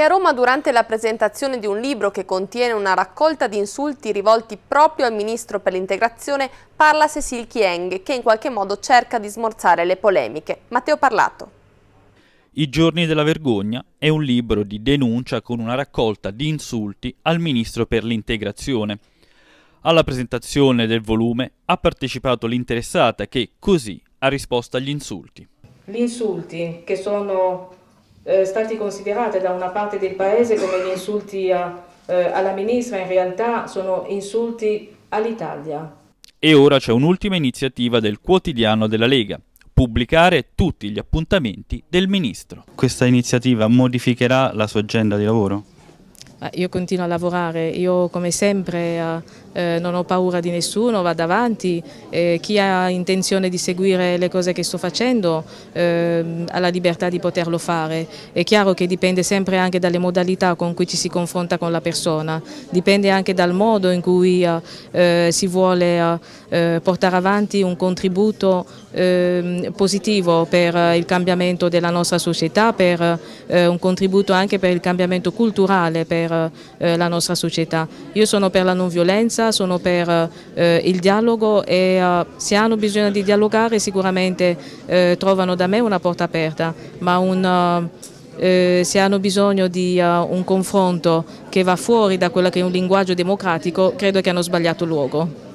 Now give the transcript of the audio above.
E a Roma, durante la presentazione di un libro che contiene una raccolta di insulti rivolti proprio al ministro per l'integrazione, parla Cecil Chieng, che in qualche modo cerca di smorzare le polemiche. Matteo Parlato. I giorni della vergogna è un libro di denuncia con una raccolta di insulti al ministro per l'integrazione. Alla presentazione del volume ha partecipato l'interessata che, così, ha risposto agli insulti. Gli insulti che sono eh, stati considerati da una parte del paese come gli insulti a, eh, alla ministra, in realtà sono insulti all'Italia. E ora c'è un'ultima iniziativa del quotidiano della Lega, pubblicare tutti gli appuntamenti del ministro. Questa iniziativa modificherà la sua agenda di lavoro? io continuo a lavorare, io come sempre eh, eh, non ho paura di nessuno, vado avanti, eh, chi ha intenzione di seguire le cose che sto facendo eh, ha la libertà di poterlo fare, è chiaro che dipende sempre anche dalle modalità con cui ci si confronta con la persona, dipende anche dal modo in cui eh, eh, si vuole portare avanti un contributo ehm, positivo per il cambiamento della nostra società, per un contributo anche per il cambiamento culturale, per per eh, la nostra società. Io sono per la non violenza, sono per eh, il dialogo e eh, se hanno bisogno di dialogare sicuramente eh, trovano da me una porta aperta, ma un... Eh, eh se hanno bisogno di uh, un confronto che va fuori da quello che è un linguaggio democratico, credo che hanno sbagliato luogo.